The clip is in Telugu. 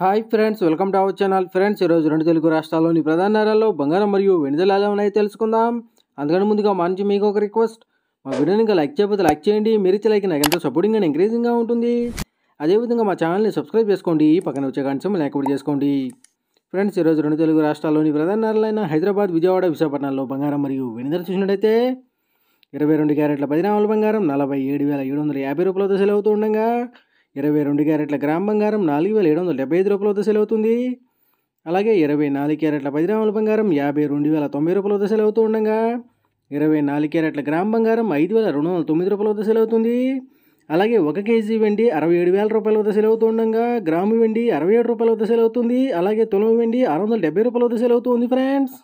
hi friends welcome to our channel friends ఈరోజు రెండు తెలుగు రాష్ట్రాల్లోని ప్రధాన నగరాల్లో బంగారం మరియు వెనుదల ఎలా తెలుసుకుందాం అందుకని ముందుగా మా నుంచి మీకు ఒక రిక్వెస్ట్ మా వీడియోని ఇంకా లైక్ చేయకపోతే లైక్ చేయండి మీరు ఇచ్చే లైక్ నాకు ఎంతో సపోర్టింగ్ అండ్ ఎంకరేజింగ్గా ఉంటుంది అదేవిధంగా మా ఛానల్ని సబ్స్క్రైబ్ చేసుకోండి పక్కన వచ్చే కనీసం లేకపోతే చేసుకోండి ఫ్రెండ్స్ ఈరోజు రెండు తెలుగు రాష్ట్రాల్లోని ప్రధాన నగరాలైన హైదరాబాద్ విజయవాడ విశాఖపట్నంలో బంగారం మరియు వెనుదల చూసినట్టయితే ఇరవై రెండు క్యారెట్ల పది నామల బంగారం నలభై ఏడు వేల ఏడు వందల యాభై రూపాయలతో సెలవుతూ ఉండగా ఇరవై రెండు క్యారెట్ల గ్రామ్ బంగారం నాలుగు వేల ఏడు వందల డెబ్బై ఐదు రూపాయల వద్ద అవుతుంది అలాగే ఇరవై నాలుగు క్యారెట్ల పది గ్రాముల బంగారం యాభై రెండు వేల తొంభై రూపాయల వద్ద అవుతూ ఉండగా ఇరవై నాలుగు క్యారెట్ల గ్రామ్ బంగారం ఐదు వేల రెండు వందల తొమ్మిది రూపాయల వద్ద అవుతుంది అలాగే ఒక కేజీ వెండి అరవై ఏడు వేల రూపాయల వద్ద అవుతూ ఉండగా గ్రాము వెండి అరవై ఏడు రూపాయల వద్ద అవుతుంది అలాగే తులం వెండి ఆరు వందల డెబ్బై రూపాయల వద్ద అవుతుంది ఫ్రెండ్స్